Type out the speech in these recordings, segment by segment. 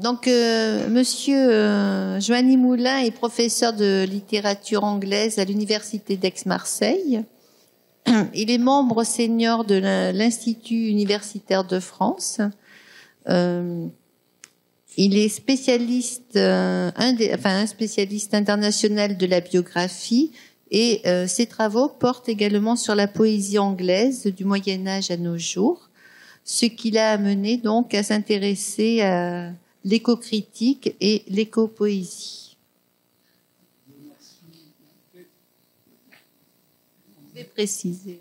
Donc, euh, Monsieur euh, Joanny Moulin est professeur de littérature anglaise à l'université d'Aix-Marseille. Il est membre senior de l'Institut universitaire de France. Euh, il est spécialiste, un, enfin, un spécialiste international de la biographie, et ses travaux portent également sur la poésie anglaise du Moyen Âge à nos jours, ce qui l'a amené donc à s'intéresser à, l'éco-critique et l'éco-poésie. Je vais préciser.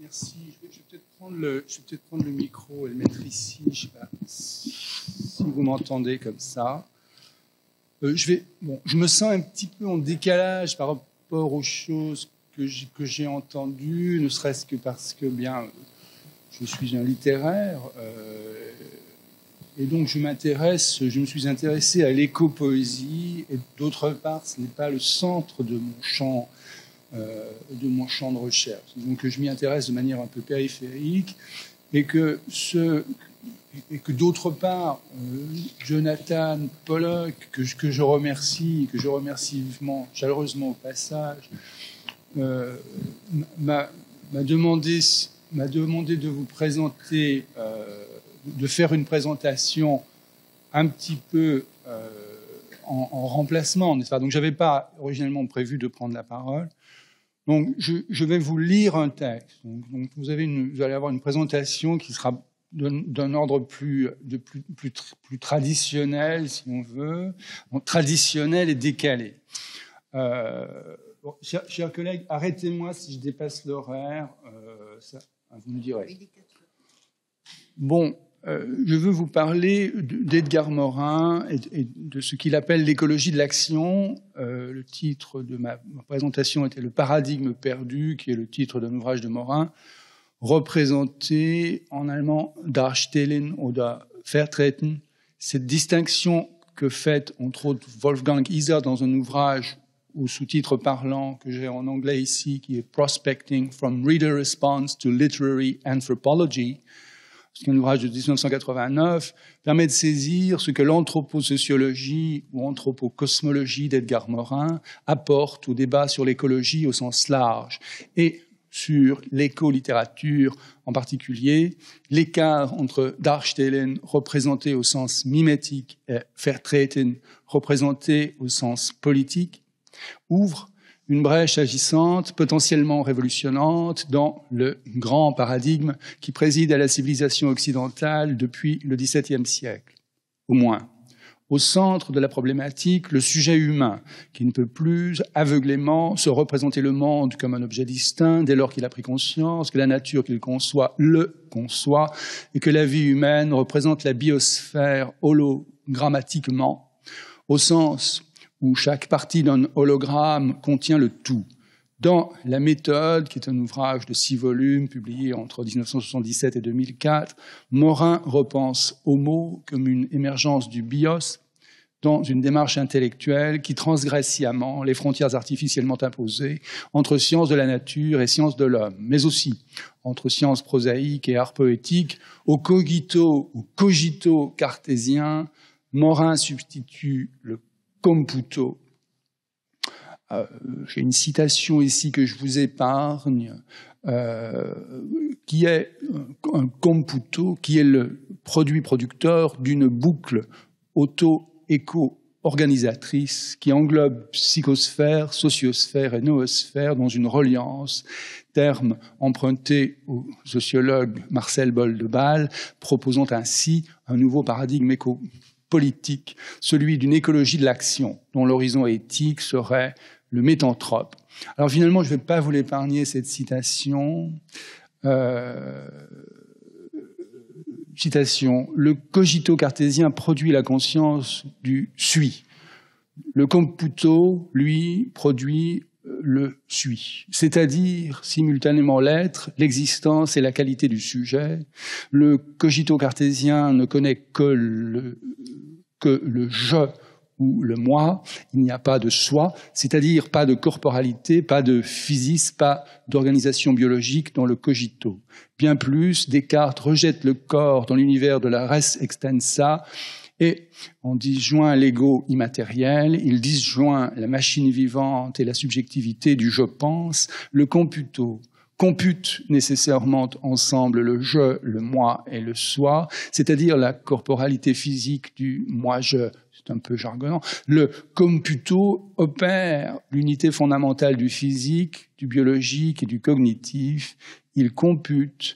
Merci. Je vais, peut-être prendre, le micro et le mettre ici. Je sais pas si vous m'entendez comme ça. Euh, je, vais, je me sens un petit peu en décalage par rapport aux choses que j'ai entendues, ne serait-ce que parce que bien, je suis un littéraire. Euh, et donc je m'intéresse, je me suis intéressé à l'éco-poésie, et d'autre part, ce n'est pas le centre de mon champ euh, de mon champ de recherche. Donc je m'y intéresse de manière un peu périphérique, et que ce et que d'autre part, euh, Jonathan Pollock, que je, que je remercie, que je remercie vivement, chaleureusement au passage, euh, m'a demandé m'a demandé de vous présenter de faire une présentation un petit peu euh, en, remplacement, n'est-ce pas Donc, je n'avais pas originellement prévu de prendre la parole. Donc, je, vais vous lire un texte. Donc, vous, avez une, allez avoir une présentation qui sera d'un ordre plus, plus, traditionnel, si on veut, traditionnel et décalé. Euh, chers, collègues, arrêtez-moi si je dépasse l'horaire, euh, vous me direz. Bon, euh, je veux vous parler d'Edgar Morin et, de ce qu'il appelle l'écologie de l'action. Euh, le titre de ma, présentation était Le paradigme perdu, qui est le titre d'un ouvrage de Morin, représenté en allemand Darstellen oder Vertreten. Cette distinction que fait entre autres Wolfgang Iser dans un ouvrage au sous-titre parlant que j'ai en anglais ici, qui est Prospecting from Reader Response to Literary Anthropology, un ouvrage de 1989, permet de saisir ce que l'anthroposociologie ou anthropocosmologie d'Edgar Morin apporte au débat sur l'écologie au sens large et sur l'éco-littérature en particulier, l'écart entre Darstellen représenté au sens mimétique et Vertreten représenté au sens politique ouvre une brèche agissante, potentiellement révolutionnante, dans le grand paradigme qui préside à la civilisation occidentale depuis le XVIIe siècle, au moins. Au centre de la problématique, le sujet humain, qui ne peut plus aveuglément se représenter le monde comme un objet distinct dès lors qu'il a pris conscience que la nature qu'il conçoit le conçoit et que la vie humaine représente la biosphère hologrammatiquement, au sens où chaque partie d'un hologramme contient le tout. Dans La méthode, qui est un ouvrage de six volumes publié entre 1977 et 2004, Morin repense Homo comme une émergence du bios dans une démarche intellectuelle qui transgresse sciemment les frontières artificiellement imposées entre sciences de la nature et sciences de l'homme, mais aussi entre sciences prosaïques et arts poétiques au cogito ou cogito cartésien, Morin substitue le Computo. Euh, j'ai une citation ici que je vous épargne, euh, qui est euh, un Computo, qui est le produit producteur d'une boucle auto-éco organisatrice qui englobe psychosphère, sociosphère et noosphère dans une reliance, terme emprunté au sociologue Marcel Boll proposant ainsi un nouveau paradigme éco politique, celui d'une écologie de l'action, dont l'horizon éthique serait le métanthrope. Alors finalement, je ne vais pas vous l'épargner, cette citation. Euh, citation. Le cogito cartésien produit la conscience du suis. Le computo, lui, produit le suit, c'est-à-dire simultanément l'être, l'existence et la qualité du sujet. Le cogito cartésien ne connaît que le, que le je ou le moi, il n'y a pas de soi, c'est-à-dire pas de corporalité, pas de physis, pas d'organisation biologique dans le cogito. Bien plus, Descartes rejette le corps dans l'univers de la res extensa, et on disjoint l'ego immatériel, il disjoint la machine vivante et la subjectivité du je pense, le computo compute nécessairement ensemble le je, le moi et le soi, c'est-à-dire la corporalité physique du moi-je, c'est un peu jargonnant, le computo opère l'unité fondamentale du physique, du biologique et du cognitif, il compute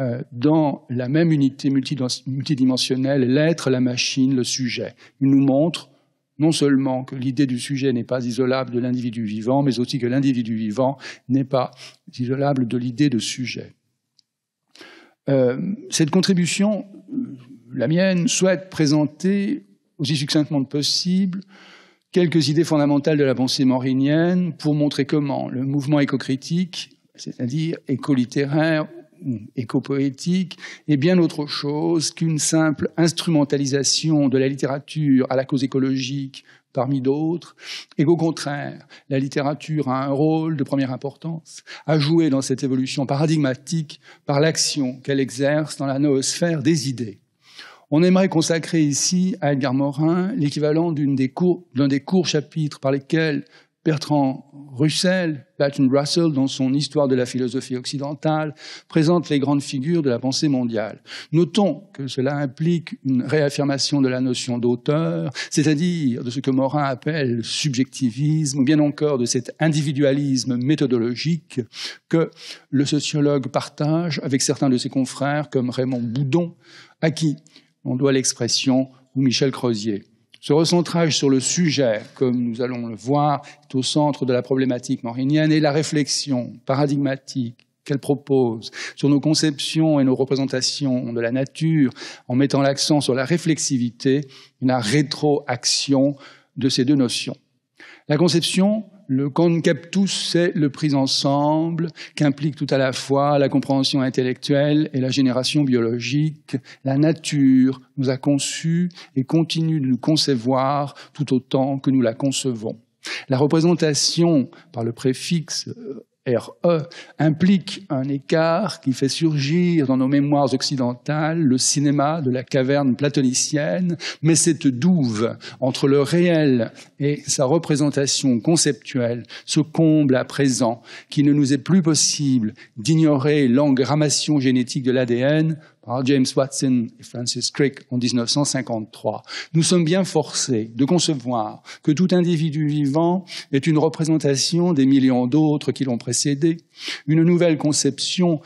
euh, dans la même unité multidimensionnelle l'être, la machine, le sujet. Il nous montre non seulement que l'idée du sujet n'est pas isolable de l'individu vivant, mais aussi que l'individu vivant n'est pas isolable de l'idée de sujet. Euh, cette contribution, la mienne, souhaite présenter aussi succinctement que possible quelques idées fondamentales de la pensée morinienne pour montrer comment le mouvement écocritique, c'est-à-dire écolittéraire éco-poétique est bien autre chose qu'une simple instrumentalisation de la littérature à la cause écologique parmi d'autres, et qu'au contraire, la littérature a un rôle de première importance à jouer dans cette évolution paradigmatique par l'action qu'elle exerce dans la noosphère des idées. On aimerait consacrer ici à Edgar Morin l'équivalent d'un des, courts chapitres par lesquels Bertrand Russell, Bertrand Russell, dans son Histoire de la philosophie occidentale, présente les grandes figures de la pensée mondiale. Notons que cela implique une réaffirmation de la notion d'auteur, c'est-à-dire de ce que Morin appelle subjectivisme, ou bien encore de cet individualisme méthodologique que le sociologue partage avec certains de ses confrères comme Raymond Boudon, à qui on doit l'expression, ou Michel Crozier. Ce recentrage sur le sujet, comme nous allons le voir, est au centre de la problématique morinienne et la réflexion paradigmatique qu'elle propose sur nos conceptions et nos représentations de la nature, en mettant l'accent sur la réflexivité et la rétroaction de ces deux notions. La conception, le concaptus, c'est le prise ensemble qu'implique tout à la fois la compréhension intellectuelle et la génération biologique. La nature nous a conçus et continue de nous concevoir tout autant que nous la concevons. La représentation par le préfixe euh, RE, implique un écart qui fait surgir dans nos mémoires occidentales le cinéma de la caverne platonicienne, mais cette douve entre le réel et sa représentation conceptuelle se comble à présent, qu'il ne nous est plus possible d'ignorer l'engrammation génétique de l'ADN Hein, James Watson et Francis Crick en 1953. Nous sommes bien forcés de concevoir que tout individu vivant est une représentation des millions d'autres qui l'ont précédé, une nouvelle conception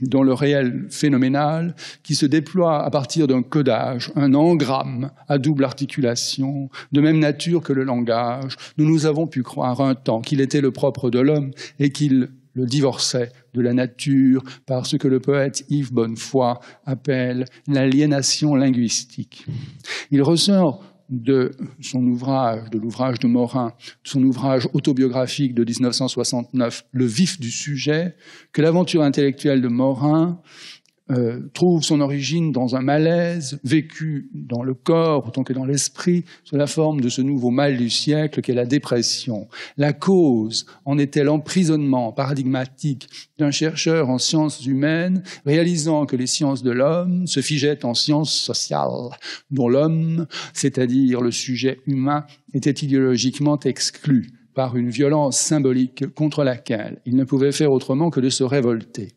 dans le réel phénoménal qui se déploie à partir d'un codage, un engramme à double articulation, de même nature que le langage, nous nous avons pu croire un temps qu'il était le propre de l'homme et qu'il le divorçait de la nature par ce que le poète Yves Bonnefoy appelle l'aliénation linguistique. Il ressort de son ouvrage, de l'ouvrage de Morin, de son ouvrage autobiographique de 1969, Le vif du sujet, que l'aventure intellectuelle de Morin euh, trouve son origine dans un malaise vécu dans le corps autant que dans l'esprit sous la forme de ce nouveau mal du siècle qu'est la dépression. La cause en était l'emprisonnement paradigmatique d'un chercheur en sciences humaines réalisant que les sciences de l'homme se figeaient en sciences sociales, dont l'homme, c'est-à-dire le sujet humain, était idéologiquement exclu par une violence symbolique contre laquelle il ne pouvait faire autrement que de se révolter.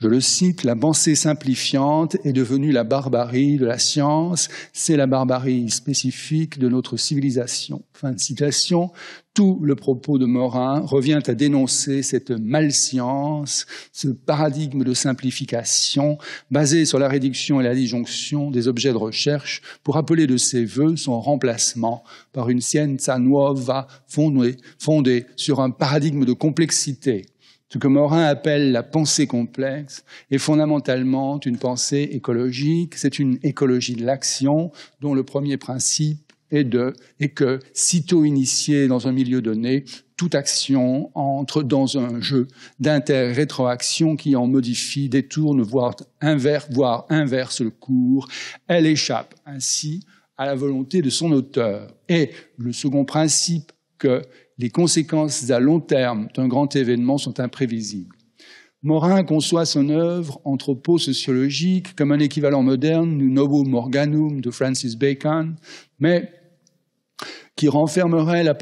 Je le cite, la pensée simplifiante est devenue la barbarie de la science, c'est la barbarie spécifique de notre civilisation. Fin de citation. Tout le propos de Morin revient à dénoncer cette malscience, ce paradigme de simplification basé sur la réduction et la disjonction des objets de recherche pour appeler de ses voeux son remplacement par une scienza nuova fondée, fondée sur un paradigme de complexité ce que Morin appelle la pensée complexe est fondamentalement une pensée écologique, c'est une écologie de l'action dont le premier principe est, de, est que, sitôt initiée dans un milieu donné, toute action entre dans un jeu dinter qui en modifie, détourne, voire inverse, voire inverse le cours. Elle échappe ainsi à la volonté de son auteur. Et le second principe que les conséquences à long terme d'un grand événement sont imprévisibles. Morin conçoit son œuvre anthropo-sociologique comme un équivalent moderne du Novum Morganum de Francis Bacon, mais qui, qui refermerait la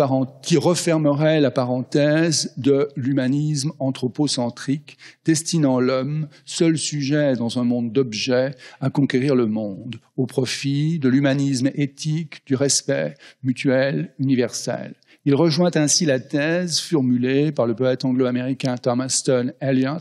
parenthèse de l'humanisme anthropocentrique, destinant l'homme, seul sujet dans un monde d'objets, à conquérir le monde, au profit de l'humanisme éthique, du respect mutuel, universel. Il rejoint ainsi la thèse formulée par le poète anglo-américain Thomas Stone Eliot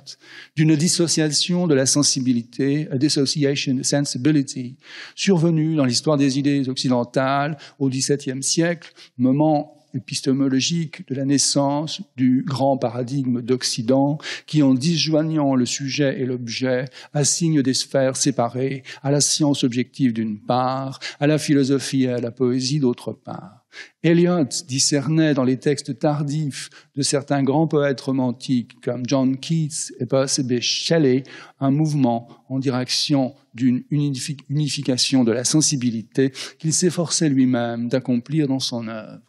d'une dissociation de la sensibilité, a dissociation sensibility, survenue dans l'histoire des idées occidentales au XVIIe siècle, moment épistémologique de la naissance du grand paradigme d'Occident qui, en disjoignant le sujet et l'objet, assigne des sphères séparées à la science objective d'une part, à la philosophie et à la poésie d'autre part. Eliot discernait dans les textes tardifs de certains grands poètes romantiques comme John Keats et Percy Shelley un mouvement en direction d'une unification de la sensibilité qu'il s'efforçait lui-même d'accomplir dans son œuvre.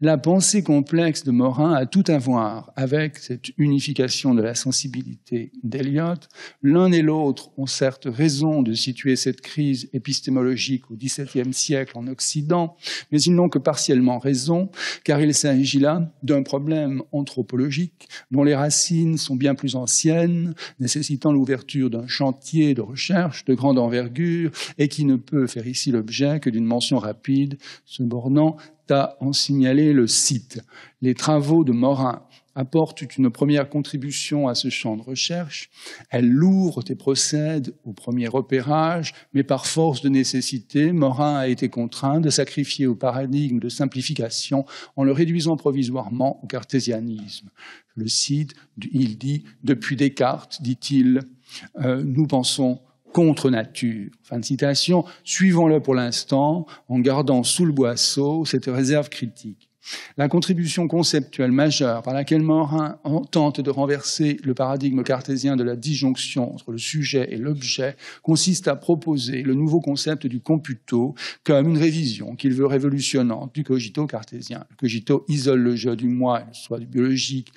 La pensée complexe de Morin a tout à voir avec cette unification de la sensibilité d'Eliot. L'un et l'autre ont certes raison de situer cette crise épistémologique au XVIIe siècle en Occident, mais ils n'ont que partiellement raison, car il s'agit là d'un problème anthropologique dont les racines sont bien plus anciennes, nécessitant l'ouverture d'un chantier de recherche de grande envergure et qui ne peut faire ici l'objet que d'une mention rapide se bornant a en signalé le site. Les travaux de Morin apportent une première contribution à ce champ de recherche. Elle l'ouvre et procède au premier repérage, mais par force de nécessité, Morin a été contraint de sacrifier au paradigme de simplification en le réduisant provisoirement au cartésianisme. le site, il dit, depuis Descartes, dit-il, euh, nous pensons contre nature. Fin de citation. Suivons-le pour l'instant en gardant sous le boisseau cette réserve critique. La contribution conceptuelle majeure par laquelle Morin tente de renverser le paradigme cartésien de la disjonction entre le sujet et l'objet consiste à proposer le nouveau concept du computo comme une révision qu'il veut révolutionnante du cogito cartésien. Le cogito isole le jeu du moi, soit du biologique,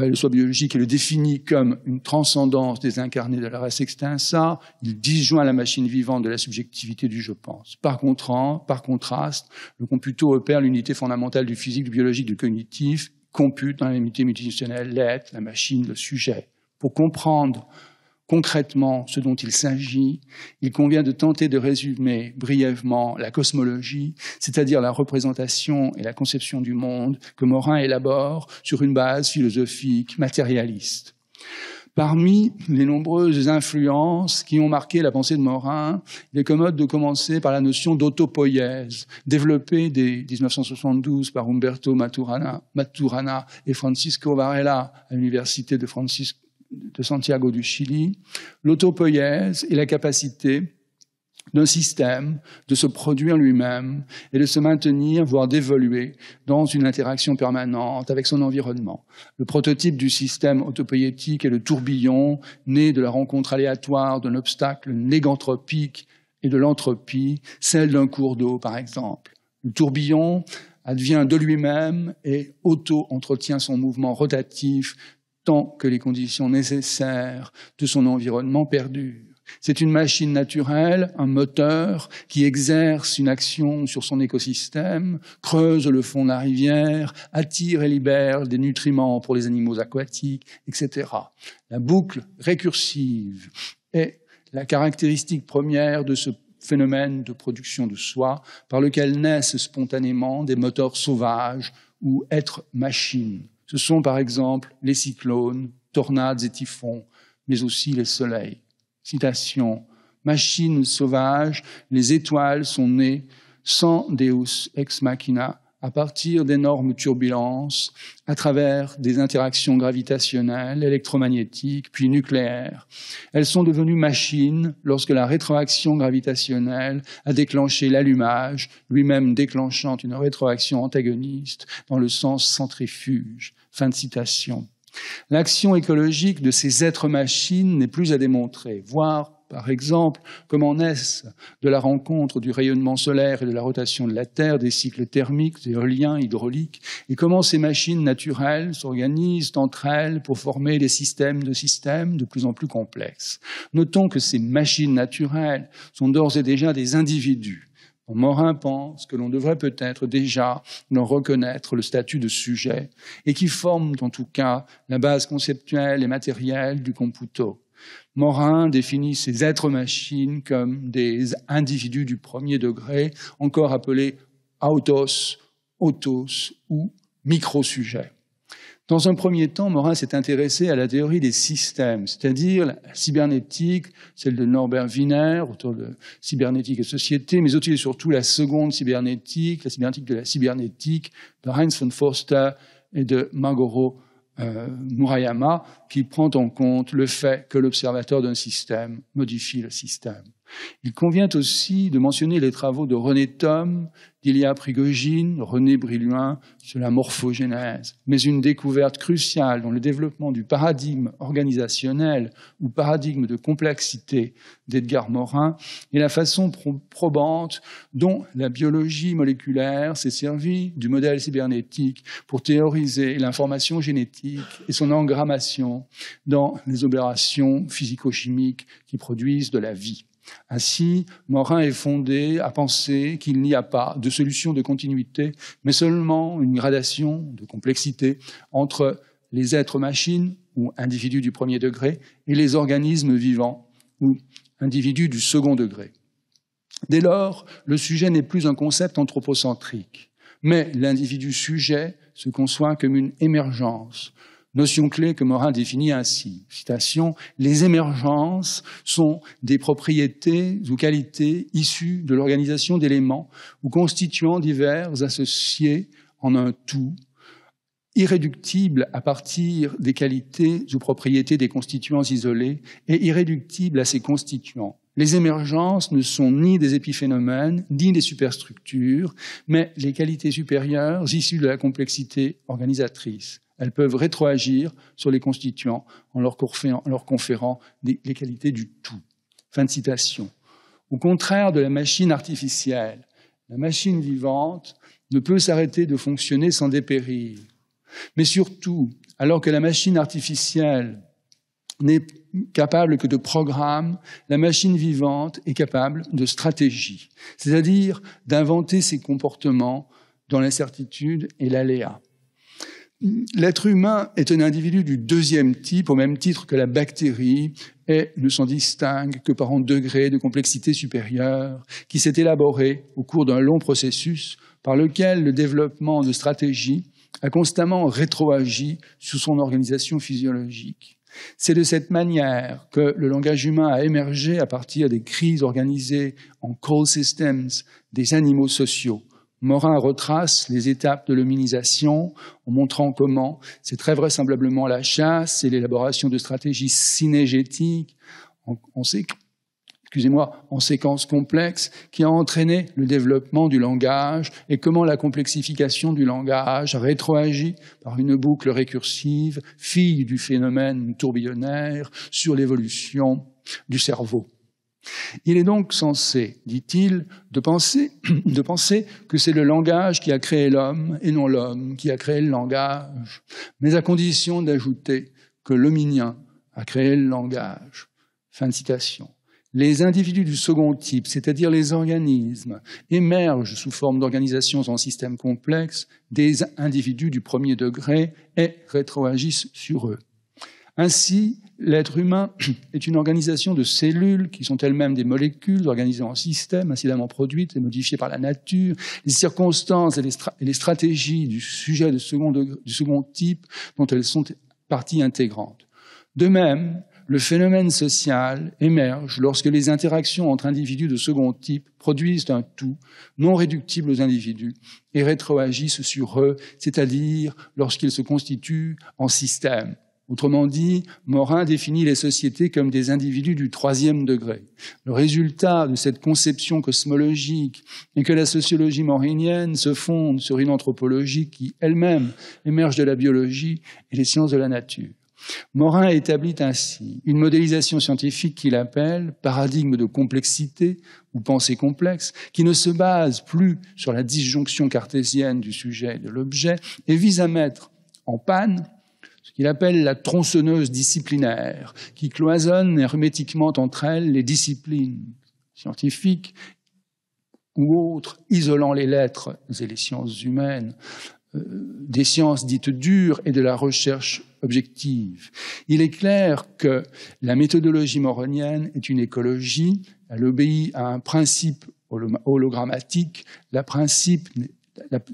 ah, le soi biologique et le définit comme une transcendance désincarnée de la race extinsa, il disjoint la machine vivante de la subjectivité du je pense. Par, contre, par contraste, le computo opère l'unité fondamentale du physique, du biologique, du cognitif, compute dans l'unité multidimensionnelle l'être, la machine, le sujet. Pour comprendre concrètement ce dont il s'agit, il convient de tenter de résumer brièvement la cosmologie, c'est-à-dire la représentation et la conception du monde que Morin élabore sur une base philosophique matérialiste. Parmi les nombreuses influences qui ont marqué la pensée de Morin, il est commode de commencer par la notion d'autopoïèse, développée dès 1972 par Umberto Maturana, et Francisco Varela à l'université de, Francisco de Santiago du Chili, l'autopoïèse est la capacité d'un système de se produire lui-même et de se maintenir, voire d'évoluer, dans une interaction permanente avec son environnement. Le prototype du système autopoïétique est le tourbillon, né de la rencontre aléatoire d'un obstacle négantropique et de l'entropie, celle d'un cours d'eau par exemple. Le tourbillon advient de lui-même et auto-entretient son mouvement rotatif tant que les conditions nécessaires de son environnement perdurent. C'est une machine naturelle, un moteur qui exerce une action sur son écosystème, creuse le fond de la rivière, attire et libère des nutriments pour les animaux aquatiques, etc. La boucle récursive est la caractéristique première de ce phénomène de production de soi par lequel naissent spontanément des moteurs sauvages ou êtres machines. Ce sont par exemple les cyclones, tornades et typhons, mais aussi les soleils. Citation Machines sauvages, les étoiles sont nées sans Deus ex machina, à partir d'énormes turbulences, à travers des interactions gravitationnelles, électromagnétiques, puis nucléaires. Elles sont devenues machines lorsque la rétroaction gravitationnelle a déclenché l'allumage, lui-même déclenchant une rétroaction antagoniste dans le sens centrifuge. Fin de citation. L'action écologique de ces êtres-machines n'est plus à démontrer, Voir, par exemple, comment naissent de la rencontre du rayonnement solaire et de la rotation de la Terre, des cycles thermiques, éoliens, hydrauliques, et comment ces machines naturelles s'organisent entre elles pour former des systèmes de systèmes de plus en plus complexes. Notons que ces machines naturelles sont d'ores et déjà des individus Morin pense que l'on devrait peut-être déjà leur reconnaître le statut de sujet et qui forment en tout cas la base conceptuelle et matérielle du computo. Morin définit ces êtres-machines comme des individus du premier degré, encore appelés autos, autos ou microsujets. Dans un premier temps, Morin s'est intéressé à la théorie des systèmes, c'est-à-dire la cybernétique, celle de Norbert Wiener, autour de cybernétique et société, mais aussi et surtout la seconde cybernétique, la cybernétique de la cybernétique, de Heinz von Forster et de Magoro euh, Murayama, qui prend en compte le fait que l'observateur d'un système modifie le système. Il convient aussi de mentionner les travaux de René Thom, d'Ilia Prigogine, René Brillouin sur la morphogenèse. mais une découverte cruciale dans le développement du paradigme organisationnel ou paradigme de complexité d'Edgar Morin est la façon probante dont la biologie moléculaire s'est servie du modèle cybernétique pour théoriser l'information génétique et son engrammation dans les opérations physico-chimiques qui produisent de la vie. Ainsi, Morin est fondé à penser qu'il n'y a pas de solution de continuité, mais seulement une gradation de complexité entre les êtres machines ou individus du premier degré et les organismes vivants ou individus du second degré. Dès lors, le sujet n'est plus un concept anthropocentrique, mais l'individu sujet se conçoit comme une émergence, notion clé que Morin définit ainsi, citation, les émergences sont des propriétés ou qualités issues de l'organisation d'éléments ou constituants divers associés en un tout, irréductibles à partir des qualités ou propriétés des constituants isolés et irréductibles à ces constituants. Les émergences ne sont ni des épiphénomènes, ni des superstructures, mais les qualités supérieures issues de la complexité organisatrice elles peuvent rétroagir sur les constituants en leur, conférant, les qualités du tout. Fin de citation. Au contraire de la machine artificielle, la machine vivante ne peut s'arrêter de fonctionner sans dépérir. Mais surtout, alors que la machine artificielle n'est capable que de programme, la machine vivante est capable de stratégie, c'est-à-dire d'inventer ses comportements dans l'incertitude et l'aléa. L'être humain est un individu du deuxième type, au même titre que la bactérie, et ne s'en distingue que par un degré de complexité supérieure qui s'est élaboré au cours d'un long processus par lequel le développement de stratégies a constamment rétroagi sur son organisation physiologique. C'est de cette manière que le langage humain a émergé à partir des crises organisées en call systems des animaux sociaux, Morin retrace les étapes de l'hominisation en montrant comment c'est très vraisemblablement la chasse et l'élaboration de stratégies synergétiques en, séquence excusez-moi, en séquences complexes qui a entraîné le développement du langage et comment la complexification du langage rétroagit par une boucle récursive, fille du phénomène tourbillonnaire, sur l'évolution du cerveau. Il est donc censé, dit-il, de penser, de penser que c'est le langage qui a créé l'homme et non l'homme qui a créé le langage, mais à condition d'ajouter que l'hominien a créé le langage. Fin de citation. Les individus du second type, c'est-à-dire les organismes, émergent sous forme d'organisations en système complexe des individus du premier degré et rétroagissent sur eux. Ainsi, L'être humain est une organisation de cellules qui sont elles-mêmes des molécules organisées en systèmes, incidemment produites et modifiées par la nature. Les circonstances et les, stratégies du sujet de second du second type dont elles sont partie intégrante. De même, le phénomène social émerge lorsque les interactions entre individus de second type produisent un tout non réductible aux individus et rétroagissent sur eux, c'est-à-dire lorsqu'ils se constituent en système. Autrement dit, Morin définit les sociétés comme des individus du troisième degré. Le résultat de cette conception cosmologique est que la sociologie morinienne se fonde sur une anthropologie qui, elle-même, émerge de la biologie et des sciences de la nature. Morin établit ainsi une modélisation scientifique qu'il appelle paradigme de complexité ou pensée complexe, qui ne se base plus sur la disjonction cartésienne du sujet et de l'objet et vise à mettre en panne qu'il appelle la tronçonneuse disciplinaire, qui cloisonne hermétiquement entre elles les disciplines scientifiques ou autres, isolant les lettres et les sciences humaines euh, des sciences dites dures et de la recherche objective. Il est clair que la méthodologie moronienne est une écologie, elle obéit à un principe hologrammatique, la principe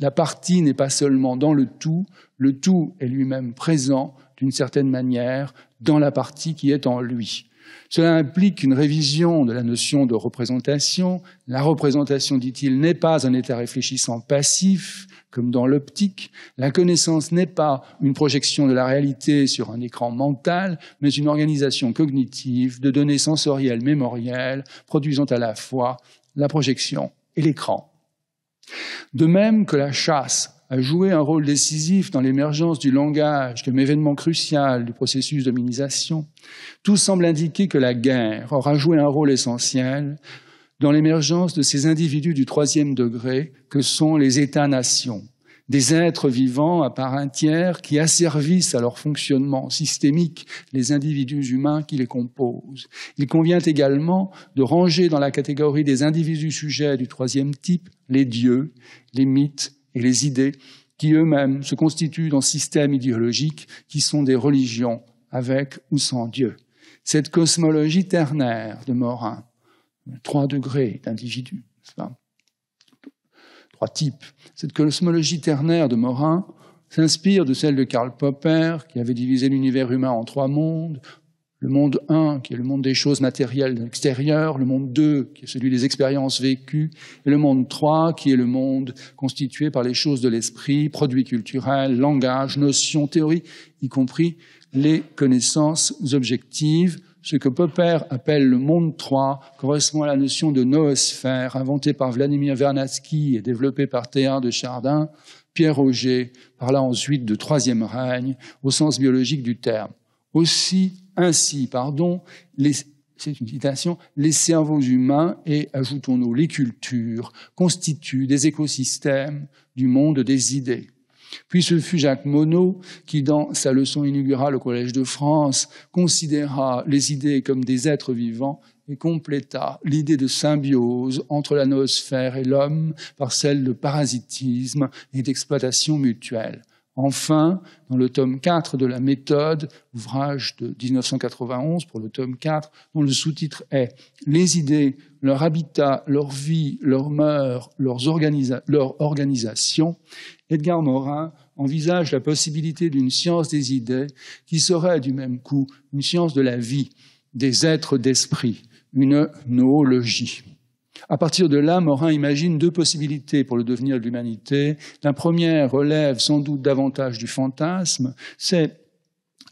la, partie n'est pas seulement dans le tout, le tout est lui-même présent d'une certaine manière dans la partie qui est en lui. Cela implique une révision de la notion de représentation. La représentation, dit-il, n'est pas un état réfléchissant passif, comme dans l'optique. La connaissance n'est pas une projection de la réalité sur un écran mental, mais une organisation cognitive de données sensorielles mémorielles, produisant à la fois la projection et l'écran. De même que la chasse a joué un rôle décisif dans l'émergence du langage comme événement crucial du processus d'hominisation, tout semble indiquer que la guerre aura joué un rôle essentiel dans l'émergence de ces individus du troisième degré que sont les États-nations, des êtres vivants à part entière qui asservissent à leur fonctionnement systémique les individus humains qui les composent. Il convient également de ranger dans la catégorie des individus sujets du troisième type les dieux, les mythes et les idées qui eux-mêmes se constituent dans systèmes idéologiques qui sont des religions avec ou sans Dieu. Cette cosmologie ternaire de Morin, trois degrés d'individus, trois types. Cette cosmologie ternaire de Morin s'inspire de celle de Karl Popper, qui avait divisé l'univers humain en trois mondes. Le monde 1, qui est le monde des choses matérielles extérieures, le monde 2, qui est celui des expériences vécues, et le monde 3, qui est le monde constitué par les choses de l'esprit, produits culturels, langage, notions, théories, y compris les connaissances objectives. Ce que Popper appelle le monde 3 correspond à la notion de noosphère inventée par Vladimir Vernadsky et développée par Théard de Chardin, Pierre Auger, parla ensuite de troisième règne au sens biologique du terme. Aussi, ainsi, pardon, c'est une citation, les cerveaux humains et, ajoutons-nous, les cultures constituent des écosystèmes du monde des idées. Puis ce fut Jacques Monod qui, dans sa leçon inaugurale au Collège de France, considéra les idées comme des êtres vivants et compléta l'idée de symbiose entre la noosphère et l'homme par celle de parasitisme et d'exploitation mutuelle. Enfin, dans le tome 4 de la méthode, ouvrage de 1991 pour le tome 4, dont le sous-titre est Les idées, leur habitat, leur vie, leur mœurs, leur organisation, Edgar Morin envisage la possibilité d'une science des idées qui serait du même coup une science de la vie, des êtres d'esprit, une noologie. À partir de là, Morin imagine deux possibilités pour le devenir de l'humanité. La première relève sans doute davantage du fantasme, c'est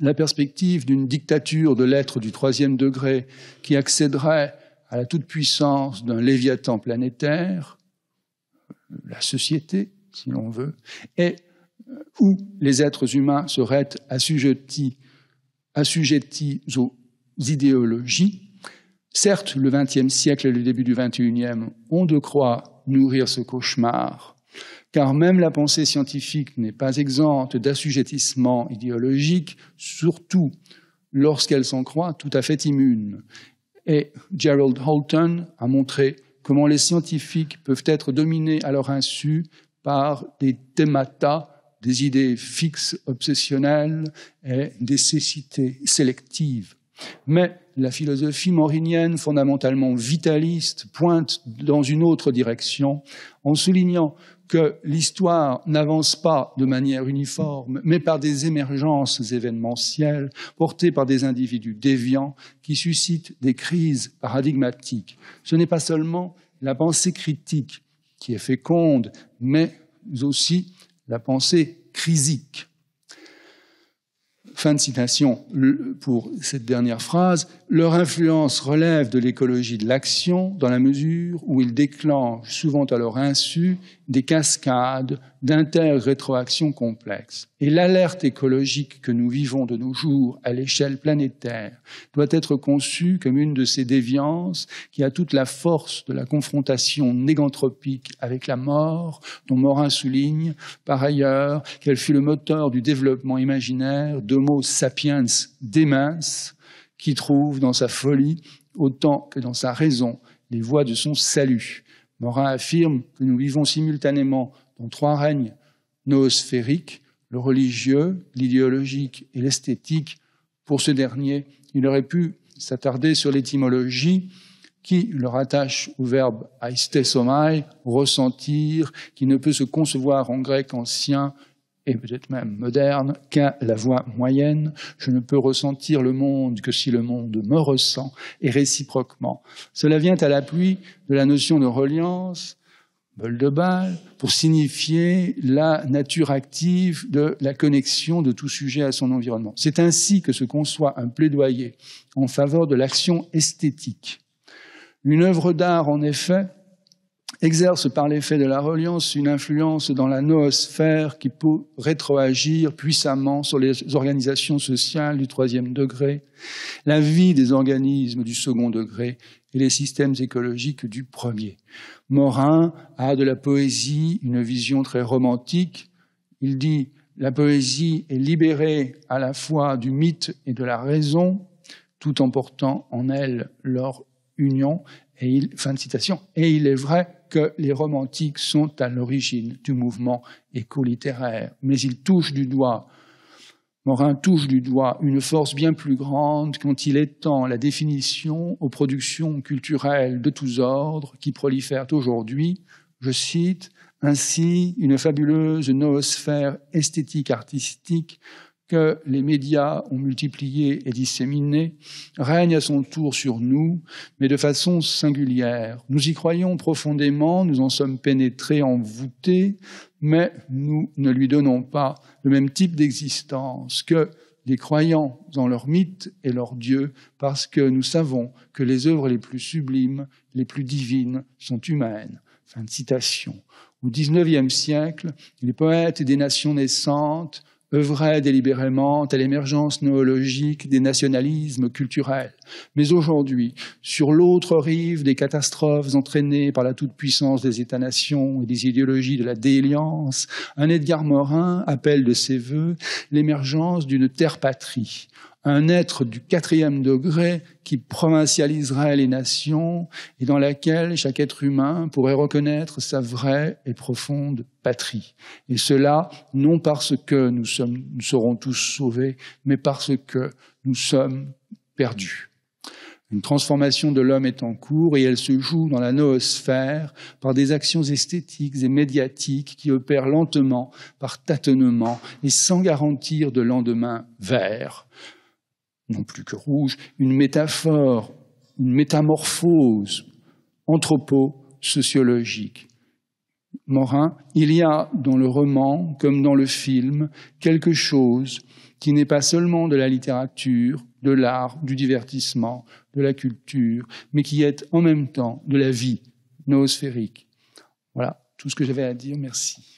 la perspective d'une dictature de l'être du troisième degré qui accéderait à la toute-puissance d'un léviathan planétaire, la société, si l'on veut, et euh, où les êtres humains seraient assujettis, aux idéologies. Certes, le XXe siècle et le début du XXIe ont de quoi nourrir ce cauchemar, car même la pensée scientifique n'est pas exempte d'assujettissement idéologique, surtout lorsqu'elle s'en croit tout à fait immune. Et Gerald Holton a montré comment les scientifiques peuvent être dominés à leur insu par des thématas, des idées fixes, obsessionnelles et des cécités sélectives. Mais la philosophie morinienne, fondamentalement vitaliste, pointe dans une autre direction en soulignant que l'histoire n'avance pas de manière uniforme, mais par des émergences événementielles portées par des individus déviants qui suscitent des crises paradigmatiques. Ce n'est pas seulement la pensée critique qui est féconde, mais aussi la pensée crisique. Fin de citation pour cette dernière phrase. Leur influence relève de l'écologie de l'action dans la mesure où ils déclenchent, souvent à leur insu, des cascades d'interrétroactions complexes. Et l'alerte écologique que nous vivons de nos jours à l'échelle planétaire doit être conçue comme une de ces déviances qui a toute la force de la confrontation négantropique avec la mort, dont Morin souligne par ailleurs qu'elle fut le moteur du développement imaginaire d'Homo sapiens minces, qui trouve dans sa folie autant que dans sa raison les voies de son salut Morin affirme que nous vivons simultanément dans trois règnes noosphériques, le religieux, l'idéologique et l'esthétique. Pour ce dernier, il aurait pu s'attarder sur l'étymologie qui le rattache au verbe aistesomai, ressentir, qui ne peut se concevoir en grec ancien et peut-être même moderne, qu'à la voix moyenne. Je ne peux ressentir le monde que si le monde me ressent, et réciproquement. Cela vient à l'appui de la notion de reliance, bol de balle, pour signifier la nature active de la connexion de tout sujet à son environnement. C'est ainsi que se conçoit un plaidoyer en faveur de l'action esthétique. Une œuvre d'art, en effet, exerce par l'effet de la reliance une influence dans la noosphère qui peut rétroagir puissamment sur les organisations sociales du troisième degré, la vie des organismes du second degré et les systèmes écologiques du premier. Morin a de la poésie une vision très romantique. Il dit la poésie est libérée à la fois du mythe et de la raison, tout en portant en elle leur union. Et il, fin de citation. Et il est vrai que les romantiques sont à l'origine du mouvement écolittéraire. Mais il touche du doigt, Morin touche du doigt une force bien plus grande quand il étend la définition aux productions culturelles de tous ordres qui prolifèrent aujourd'hui, je cite, ainsi une fabuleuse noosphère esthétique artistique que les médias ont multiplié et disséminé, règne à son tour sur nous, mais de façon singulière. Nous y croyons profondément, nous en sommes pénétrés, envoûtés, mais nous ne lui donnons pas le même type d'existence que les croyants dans leur mythe et leur Dieu, parce que nous savons que les œuvres les plus sublimes, les plus divines, sont humaines. Fin de citation. Au XIXe siècle, les poètes des nations naissantes œuvrait délibérément à l'émergence néologique des nationalismes culturels. Mais aujourd'hui, sur l'autre rive des catastrophes entraînées par la toute-puissance des États-nations et des idéologies de la déliance, un Edgar Morin appelle de ses voeux l'émergence d'une terre-patrie, un être du quatrième degré qui provincialiserait les nations et dans laquelle chaque être humain pourrait reconnaître sa vraie et profonde patrie. Et cela, non parce que nous, serons tous sauvés, mais parce que nous sommes perdus. Une transformation de l'homme est en cours et elle se joue dans la noosphère par des actions esthétiques et médiatiques qui opèrent lentement, par tâtonnement et sans garantir de lendemain vert non plus que rouge, une métaphore, une métamorphose anthropo-sociologique. Morin, il y a dans le roman comme dans le film quelque chose qui n'est pas seulement de la littérature, de l'art, du divertissement, de la culture, mais qui est en même temps de la vie noosphérique. Voilà tout ce que j'avais à dire. Merci.